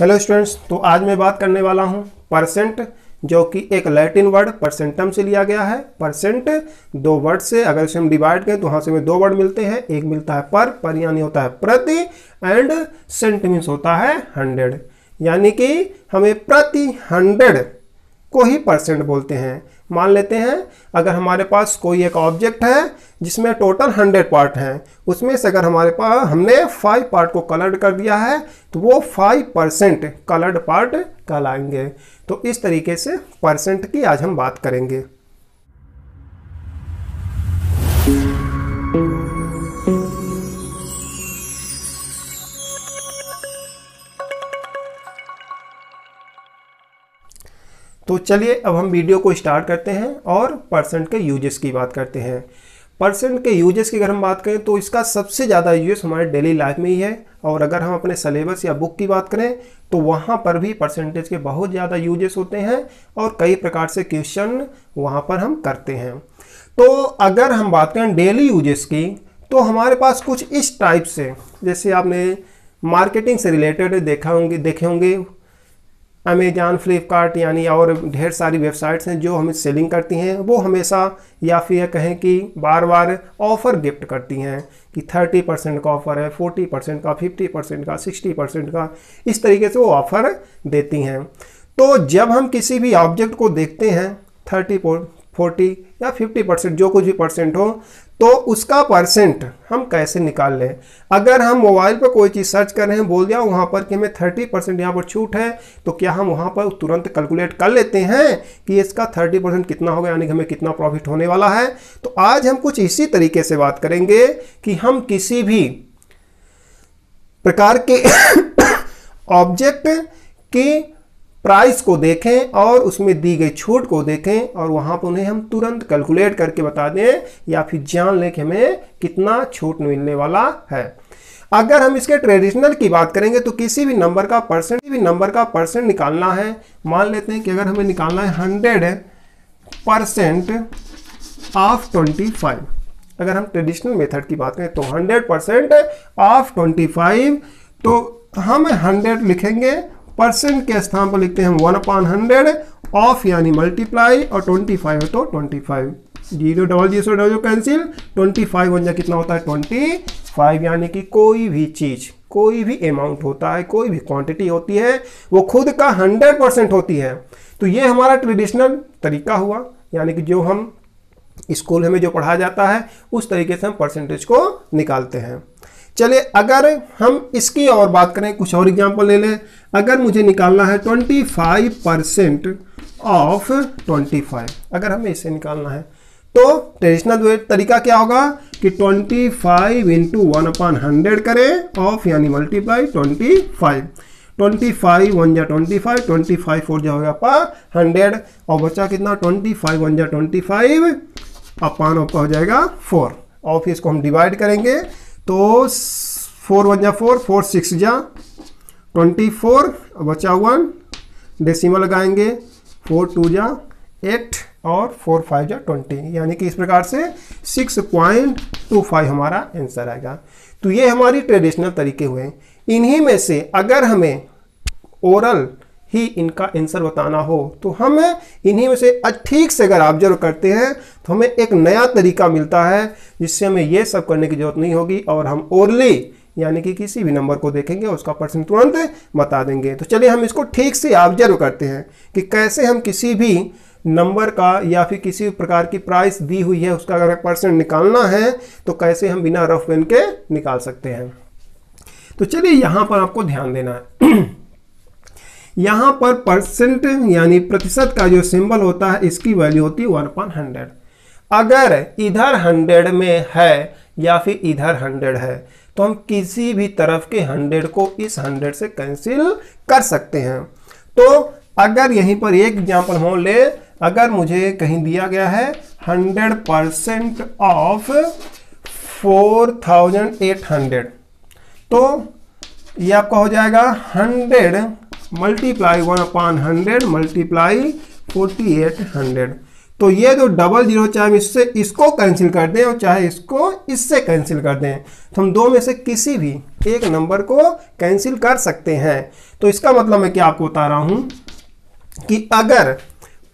hello students तो आज मैं बात करने वाला हूँ परसेंट जो कि एक लैटिन वर्ड परसेंटम से लिया गया है परसेंट दो वर्ड से अगर इसे हम डिवाइड करें तो वहां से हमें दो वर्ड मिलते हैं एक मिलता है पर पर यानी होता है प्रति एंड सेंट मीन्स होता है हंड्रेड यानी कि हमें प्रति हंड्रेड को ही परसेंट बोलते हैं मान लेते हैं अगर हमारे पास कोई एक ऑब्जेक्ट है जिसमें टोटल हंड्रेड पार्ट हैं उसमें से अगर हमारे पास हमने फाइव पार्ट को कलर्ड कर दिया है तो वो फाइव परसेंट कलर्ड पार्ट कहलाएंगे तो इस तरीके से परसेंट की आज हम बात करेंगे तो चलिए अब हम वीडियो को स्टार्ट करते हैं और परसेंट के यूजेस की बात करते हैं परसेंट के यूजेस की अगर हम बात करें तो इसका सबसे ज़्यादा यूज हमारे डेली लाइफ में ही है और अगर हम अपने सलेबस या बुक की बात करें तो वहाँ पर भी परसेंटेज के बहुत ज़्यादा यूजेस होते हैं और कई प्रकार से क्वेश्चन वहाँ पर हम करते हैं तो अगर हम बात करें डेली यूजेस की तो हमारे पास कुछ इस टाइप से जैसे आपने मार्केटिंग से रिलेटेड देखा होंगे देखे होंगे अमेजान फ्लिपकार्ट यानी और ढेर सारी वेबसाइट्स हैं जो हमें सेलिंग करती हैं वो हमेशा या फिर कहें कि बार बार ऑफ़र गिफ्ट करती हैं कि 30 परसेंट का ऑफ़र है 40 परसेंट का 50 परसेंट का 60 परसेंट का इस तरीके से वो ऑफ़र देती हैं तो जब हम किसी भी ऑब्जेक्ट को देखते हैं थर्टी फोर्टी या फिफ्टी परसेंट जो कुछ भी परसेंट हो तो उसका परसेंट हम कैसे निकाल लें अगर हम मोबाइल पर कोई चीज़ सर्च कर रहे हैं बोल दिया वहाँ पर कि हमें थर्टी परसेंट यहाँ पर छूट है तो क्या हम वहाँ पर तुरंत कैलकुलेट कर लेते हैं कि इसका थर्टी परसेंट कितना होगा यानी कि हमें कितना प्रॉफिट होने वाला है तो आज हम कुछ इसी तरीके से बात करेंगे कि हम किसी भी प्रकार के ऑब्जेक्ट की प्राइस को देखें और उसमें दी गई छूट को देखें और वहाँ पर उन्हें हम तुरंत कैलकुलेट करके बता दें या फिर जान लें कि हमें कितना छूट मिलने वाला है अगर हम इसके ट्रेडिशनल की बात करेंगे तो किसी भी नंबर का परसेंट भी नंबर का परसेंट निकालना है मान लेते हैं कि अगर हमें निकालना है hundred percent of twenty five अगर हम ट्रेडिशनल मेथड की बात करें तो hundred percent of twenty five तो हम हंड्रेड लिखेंगे परसेंट के स्थान पर लिखते हैं हम वन अपॉन हंड्रेड ऑफ यानी मल्टीप्लाई और ट्वेंटी फाइव है तो twenty five zero double zero double cancel twenty five one जा कितना होता है ट्वेंटी फाइव यानी कि कोई भी चीज़ कोई भी अमाउंट होता है कोई भी क्वांटिटी होती है वो खुद का हंड्रेड परसेंट होती है तो ये हमारा ट्रेडिशनल तरीका हुआ यानी कि जो हम स्कूल में जो पढ़ाया जाता है उस तरीके से हम परसेंटेज को निकालते हैं चले अगर हम इसकी और बात करें कुछ और एग्जाम्पल ले लें अगर मुझे निकालना है twenty five percent of twenty five अगर हमें इसे निकालना है तो ट्रेडिशनल तरीका क्या होगा कि twenty five into one upon hundred करें ऑफ यानी multiply twenty five twenty five one जा twenty five twenty five four जा होगा अपा हंड्रेड और बचा कितना ट्वेंटी फाइव वन जा ट्वेंटी फाइव अपान का हो जाएगा फोर और फिर इसको हम डिवाइड करेंगे तो फोर वन जा फोर फोर सिक्स जा ट्वेंटी फोर बचा वन डेसिमल लगाएंगे फोर टू जा एट और फोर फाइव जा ट्वेंटी यानी कि इस प्रकार से सिक्स पॉइंट टू फाइव हमारा आंसर आएगा तो ये हमारी ट्रेडिशनल तरीके हुए इन्हीं में से अगर हमें ओरल ही इनका आंसर बताना हो तो हम इन्हीं में से ठीक से अगर ऑब्जर्व करते हैं तो हमें एक नया तरीका मिलता है जिससे हमें यह सब करने की जरूरत नहीं होगी और हम ओरली यानी कि किसी भी नंबर को देखेंगे उसका पर्सन तुरंत बता देंगे तो चलिए हम इसको ठीक से ऑब्जर्व करते हैं कि कैसे हम किसी भी नंबर का या फिर किसी प्रकार की प्राइस दी हुई है उसका अगर परसेंट निकालना है तो कैसे हम बिना रफ पेन के निकाल सकते हैं तो चलिए यहाँ पर आपको ध्यान देना है यहाँ पर परसेंट यानी प्रतिशत का जो सिंबल होता है इसकी वैल्यू होती है वन पॉइंट हंड्रेड अगर इधर हंड्रेड में है या फिर इधर हंड्रेड है तो हम किसी भी तरफ के हंड्रेड को इस हंड्रेड से कैंसिल कर सकते हैं तो अगर यहीं पर एक एग्जाम्पल हो ले अगर मुझे कहीं दिया गया है hundred percent of four thousand eight hundred तो ये आपका हो जाएगा hundred multiply one upon hundred multiply forty eight hundred तो ये जो डबल जीरो चाहे हम इससे इसको कैंसिल कर दें और चाहे इसको इससे कैंसिल कर दें तो हम दो में से किसी भी एक नंबर को कैंसिल कर सकते हैं तो इसका मतलब मैं क्या आपको बता रहा हूँ कि अगर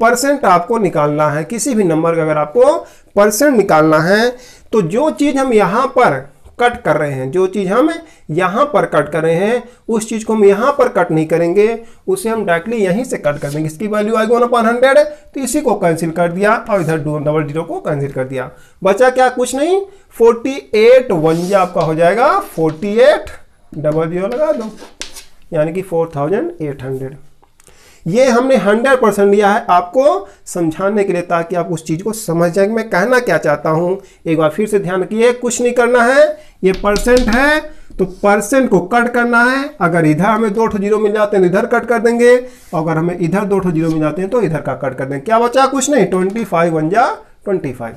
परसेंट आपको निकालना है किसी भी नंबर का अगर आपको परसेंट निकालना है तो जो चीज़ हम यहाँ पर कट कर रहे हैं जो चीज़ हम यहाँ पर कट कर रहे हैं उस चीज़ को हम यहाँ पर कट नहीं करेंगे उसे हम डायरेक्टली यहीं से कट कर देंगे इसकी वैल्यू आएगी वन अपन हंड्रेड तो इसी को कैंसिल कर दिया और इधर डबल जीरो को कैंसिल कर दिया बचा क्या कुछ नहीं फोर्टी एट वन आपका हो जाएगा फोर्टी एट डबल जीरो लगा दो यानी कि फोर थाउजेंड एट हंड्रेड ये हमने 100 परसेंट लिया है आपको समझाने के लिए ताकि आप उस चीज़ को समझ जाएंगे मैं कहना क्या चाहता हूँ एक बार फिर से ध्यान रखिए कुछ नहीं करना है ये परसेंट है तो परसेंट को कट करना है अगर इधर हमें दो ठो जीरो मिल जाते हैं तो इधर कट कर देंगे और अगर हमें इधर दो ठो जीरो मिल जाते हैं तो इधर का कट कर देंगे क्या बचा कुछ नहीं ट्वेंटी फाइव वन जा ट्वेंटी फाइव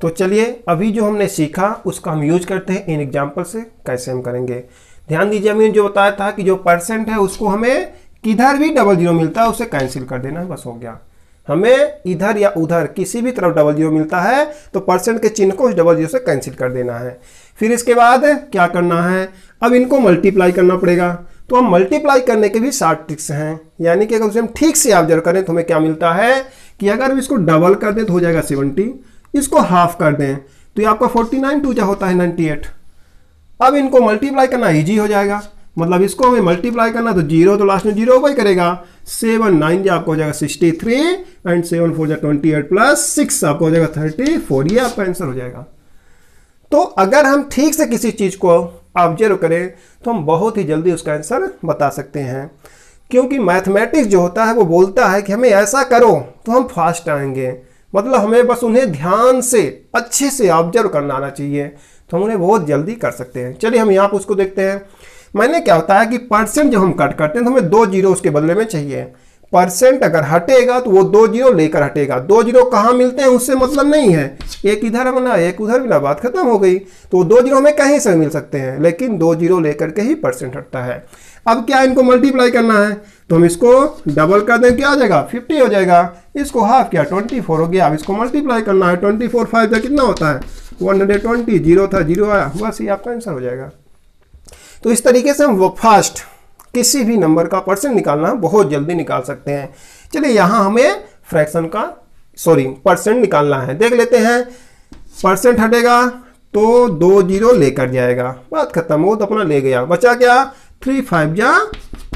तो चलिए अभी जो हमने सीखा उसका हम यूज करते हैं इन एग्जाम्पल से कैसे हम करेंगे ध्यान दीजिए हमने जो बताया था कि जो परसेंट है उसको हमें किधर भी डबल जीरो मिलता है उसे कैंसिल कर देना है बस हो गया हमें इधर या उधर किसी भी तरफ डबल जीरो मिलता है तो परसेंट के चिन्ह को उस डबल जीरो से कैंसिल कर देना है फिर इसके बाद क्या करना है अब इनको मल्टीप्लाई करना पड़ेगा तो हम मल्टीप्लाई करने के भी सात ट्रिक्स हैं यानी कि अगर उसे हम ठीक से ऑब्जर्व करें तो हमें क्या मिलता है कि अगर हम इसको डबल कर दें तो हो जाएगा सेवनटी इसको हाफ कर दें तो ये आपका फोर्टी नाइन टू जो होता है नाइन्टी एट अब इनको मल्टीप्लाई करना ईजी हो जाएगा मतलब इसको हमें मल्टीप्लाई करना तो जीरो तो लास्ट में जीरो ही करेगा सेवन नाइन जो आपको हो जाएगा sixty three and seven four जो ट्वेंटी एट प्लस सिक्स आपको हो जाएगा थर्टी फोर ये आपका आंसर हो जाएगा तो अगर हम ठीक से किसी चीज़ को ऑब्जर्व करें तो हम बहुत ही जल्दी उसका आंसर बता सकते हैं क्योंकि मैथमेटिक्स जो होता है वो बोलता है कि हमें ऐसा करो तो हम फास्ट आएंगे मतलब हमें बस उन्हें ध्यान से अच्छे से ऑब्जर्व करना आना चाहिए तो हम उन्हें बहुत जल्दी कर सकते हैं चलिए हम यहाँ पर उसको देखते हैं मैंने क्या होता है कि परसेंट जब हम कट करते हैं तो हमें दो जीरो उसके बदले में चाहिए परसेंट अगर हटेगा तो वो दो जीरो लेकर हटेगा दो जीरो कहाँ मिलते हैं उससे मतलब नहीं है एक इधर बना एक उधर मिला बात खत्म हो गई तो दो जीरो हमें कहीं से मिल सकते हैं लेकिन दो जीरो लेकर के ही परसेंट हटता है अब क्या इनको मल्टीप्लाई करना है तो हम इसको डबल कर दें क्या आ जाएगा फिफ्टी हो जाएगा इसको हाफ किया ट्वेंटी फोर हो गया अब इसको मल्टीप्लाई करना है ट्वेंटी फोर फाइव कितना होता है वन हंड्रेड ट्वेंटी जीरो था जीरो आया बस ये आपका आंसर हो जाएगा तो इस तरीके से हम फास्ट किसी भी नंबर का परसेंट निकालना बहुत जल्दी निकाल सकते हैं चलिए यहां हमें फ्रैक्शन का सॉरी परसेंट निकालना है देख लेते हैं परसेंट हटेगा तो दो जीरो लेकर जाएगा बात खत्म वो तो अपना ले गया बचा क्या थ्री फाइव या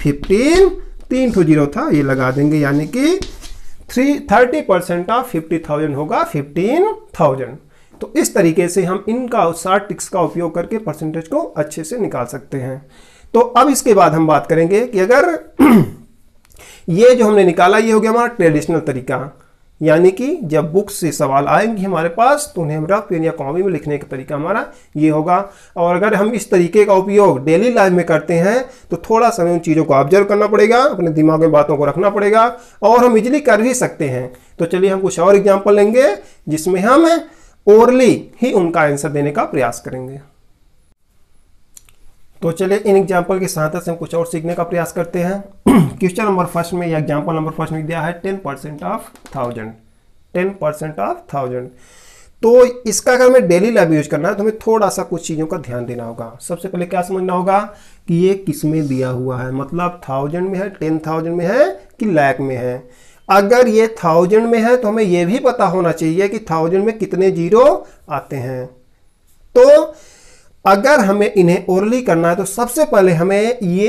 फिफ्टीन तीन टू जीरो था ये लगा देंगे यानी कि three thirty percent of fifty thousand होगा फिफ्टीन थाउजेंड तो इस तरीके से हम इनका साठ टिक्स का उपयोग करके परसेंटेज को अच्छे से निकाल सकते हैं तो अब इसके बाद हम बात करेंगे कि अगर ये जो हमने निकाला ये हो गया हमारा ट्रेडिशनल तरीका यानी कि जब बुक्स से सवाल आएंगे हमारे पास तो उन्हें हमारा पेन या कॉपी में लिखने का तरीका हमारा ये होगा और अगर हम इस तरीके का उपयोग डेली लाइफ में करते हैं तो थोड़ा समय उन चीज़ों को ऑब्जर्व करना पड़ेगा अपने दिमाग में बातों को रखना पड़ेगा और हम इजली कर भी सकते हैं तो चलिए हम कुछ और एग्जाम्पल लेंगे जिसमें हम ओरली ही उनका आंसर देने का प्रयास करेंगे तो चलिए इन एग्जाम्पल की सहायता से हम कुछ और सीखने का प्रयास करते हैं क्वेश्चन नंबर फर्स्ट में या एग्जाम्पल नंबर फर्स्ट में दिया है ten percent of thousand ten percent of thousand तो इसका अगर हमें डेली लाइफ यूज करना है तो हमें थोड़ा सा कुछ चीज़ों का ध्यान देना होगा सबसे पहले क्या समझना होगा कि ये किस में दिया हुआ है मतलब थाउजेंड में है टेन थाउजेंड में है कि लैक में है अगर ये थाउजेंड में है तो हमें यह भी पता होना चाहिए कि थाउजेंड में कितने जीरो आते हैं तो अगर हमें इन्हें ओरली करना है तो सबसे पहले हमें ये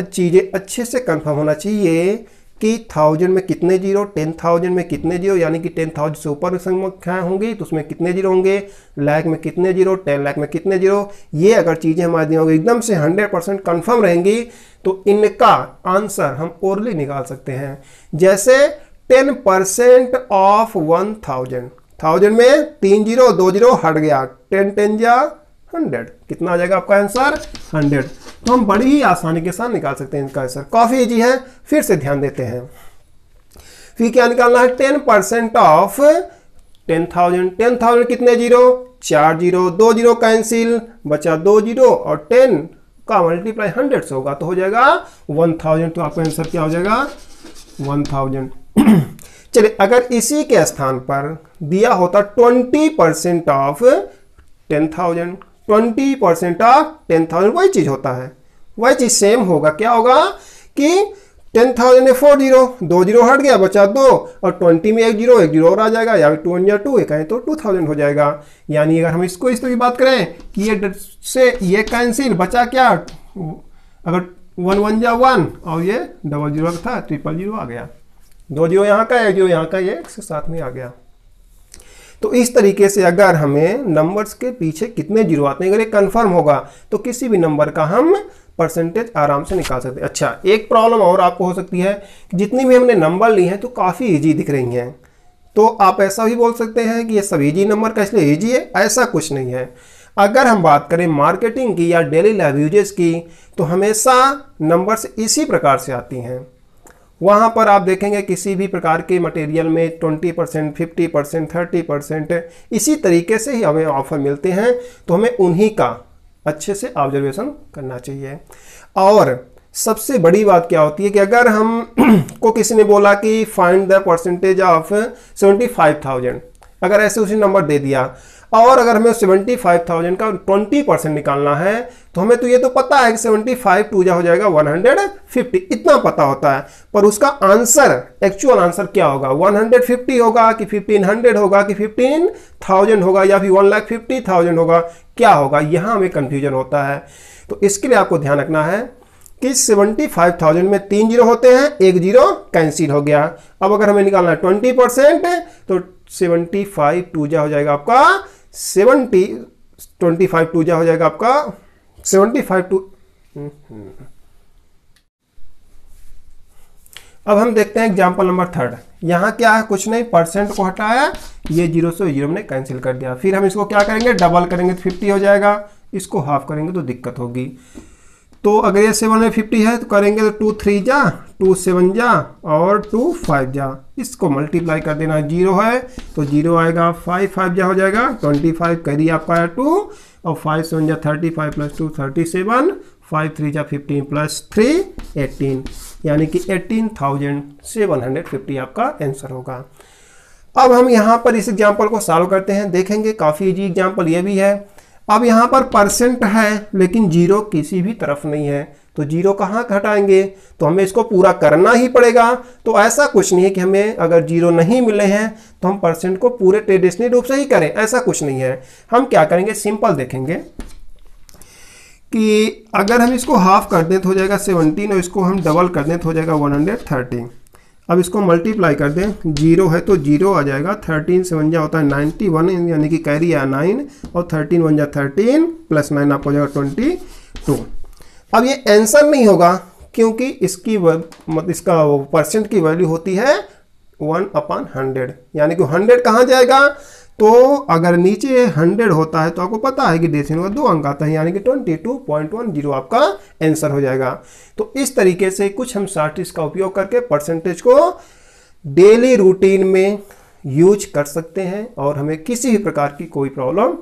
चीज़ें अच्छे से कंफर्म होना चाहिए कि थाउजेंड में कितने जीरो टेन थाउजेंड में कितने जीरो यानी कि टेन थाउजेंड से ऊपर संख्याएँ होंगी तो उसमें कितने जीरो होंगे लाख में कितने जीरो टेन लाख में कितने जीरो ये अगर चीज़ें हमारे दिमाग एकदम से हंड्रेड परसेंट कन्फर्म रहेंगी तो इनका आंसर हम ओरली निकाल सकते हैं जैसे ten percent of one thousand thousand में तीन जीरो दो जीरो हट गया टेन टेन जा हंड्रेड कितना आ जाएगा आपका आंसर हंड्रेड तो हम बड़ी ही आसानी के साथ निकाल सकते हैं इनका आंसर काफ़ी ईजी है फिर से ध्यान देते हैं फिर क्या निकालना है ten percent of ten thousand ten thousand कितने जीरो चार जीरो दो जीरो कैंसिल बचा दो जीरो और टेन का मल्टीप्लाई हंड्रेड से होगा तो हो जाएगा वन थाउजेंड तो आपका आंसर क्या हो जाएगा वन थाउजेंड चलिए अगर इसी के स्थान पर दिया होता twenty percent of ten thousand twenty percent of ten thousand वही चीज होता है वही चीज सेम होगा क्या होगा कि टेन थाउजेंड में फोर जीरो दो जीरो हट गया बचा दो और ट्वेंटी में एक जीरो एक जीरो और आ जाएगा या टू वन या टू एक आए तो टू थाउजेंड हो जाएगा यानी अगर हम इसको इस तरह तो की बात करें कि ये से ये कैंसिल बचा क्या अगर वन वन या वन और ये डबल जीरो था ट्रिपल जीरो आ गया दो जीरो यहाँ का एक जीरो यहाँ का ये एक साथ में आ गया तो इस तरीके से अगर हमें नंबर्स के पीछे कितने जीरो आते हैं अगर ये कन्फर्म होगा तो किसी भी नंबर का हम परसेंटेज आराम से निकाल सकते हैं अच्छा एक प्रॉब्लम और आपको हो सकती है कि जितनी भी हमने नंबर ली हैं तो काफ़ी ईजी दिख रही हैं तो आप ऐसा भी बोल सकते हैं कि ये सब ईजी नंबर का इसलिए ईजी है ऐसा कुछ नहीं है अगर हम बात करें मार्केटिंग की या डेली लाइफ यूजेस की तो हमेशा नंबर्स इसी प्रकार से आती हैं वहाँ पर आप देखेंगे किसी भी प्रकार के मटेरियल में 20 percent fifty percent thirty percent इसी तरीके से ही हमें ऑफर मिलते हैं तो हमें उन्हीं का अच्छे से ऑब्जर्वेशन करना चाहिए और सबसे बड़ी बात क्या होती है कि अगर हम को किसी ने बोला कि find the percentage of seventy five thousand अगर ऐसे उसने नंबर दे दिया और अगर हमें सेवेंटी फाइव थाउजेंड का ट्वेंटी परसेंट निकालना है तो हमें तो ये तो पता है कि सेवेंटी फाइव टू जा हो जाएगा वन हंड्रेड फिफ्टी इतना पता होता है पर उसका आंसर एक्चुअल आंसर क्या होगा वन हंड्रेड फिफ्टी होगा कि फिफ्टीन हंड्रेड होगा कि फिफ्टीन थाउजेंड होगा या फिर वन लाख फिफ्टी थाउजेंड होगा क्या होगा यहाँ हमें कन्फ्यूजन होता है तो इसके लिए आपको ध्यान रखना है कि फाइव थाउजेंड में तीन जीरो होते हैं एक जीरो कैंसिल हो गया अब अगर हमें निकालना है ट्वेंटी परसेंट तो सेवेंटी फाइव टू जा हो जाएगा आपका सेवनटी ट्वेंटी फाइव टू जहाँ हो जाएगा आपका सेवेंटी फाइव टू अब हम देखते हैं एग्जाम्पल नंबर थर्ड यहाँ क्या है कुछ नहीं परसेंट को हटाया ये जीरो से जीरो ने कैंसिल कर दिया फिर हम इसको क्या करेंगे डबल करेंगे तो फिफ्टी हो जाएगा इसको हाफ करेंगे तो दिक्कत होगी तो अगर ये सेवन में फिफ्टी है तो करेंगे तो टू थ्री जा टू सेवन जा और टू फाइव जा इसको मल्टीप्लाई कर देना जीरो है तो जीरो आएगा फाइव फाइव जा हो जाएगा ट्वेंटी फाइव कैरी आपका है टू और फाइव सेवन जा thirty five plus two thirty seven five three जा फिफ्टीन प्लस थ्री एटीन यानी कि eighteen thousand seven hundred fifty आपका आंसर होगा अब हम यहाँ पर इस एग्जाम्पल को सॉल्व करते हैं देखेंगे काफ़ी ईजी एग्जाम्पल ये भी है अब यहाँ पर परसेंट है लेकिन जीरो किसी भी तरफ नहीं है तो जीरो कहाँ घटाएंगे तो हमें इसको पूरा करना ही पड़ेगा तो ऐसा कुछ नहीं है कि हमें अगर जीरो नहीं मिले हैं तो हम परसेंट को पूरे ट्रेडिशनल रूप से ही करें ऐसा कुछ नहीं है हम क्या करेंगे सिंपल देखेंगे कि अगर हम इसको हाफ कर दें तो हो जाएगा सेवनटीन और इसको हम डबल कर दें तो हो जाएगा वन हंड्रेड थर्टी अब इसको मल्टीप्लाई कर दें जीरो है तो जीरो आ जाएगा थर्टीन सेवन जा होता है नाइन्टी वन यानी कि कैरी आया नाइन और थर्टीन वन जा थर्टीन प्लस नाइन आपको जाएगा ट्वेंटी टू अब ये आंसर नहीं होगा क्योंकि इसकी मतलब इसका परसेंट की वैल्यू होती है वन अपॉन हंड्रेड यानी कि हंड्रेड कहाँ जाएगा तो अगर नीचे हंड्रेड होता है तो आपको पता है कि डेसिमल का दो अंक आता है यानी कि twenty two point one zero आपका आंसर हो जाएगा तो इस तरीके से कुछ हम शार्टिस का उपयोग करके परसेंटेज को डेली रूटीन में यूज कर सकते हैं और हमें किसी भी प्रकार की कोई प्रॉब्लम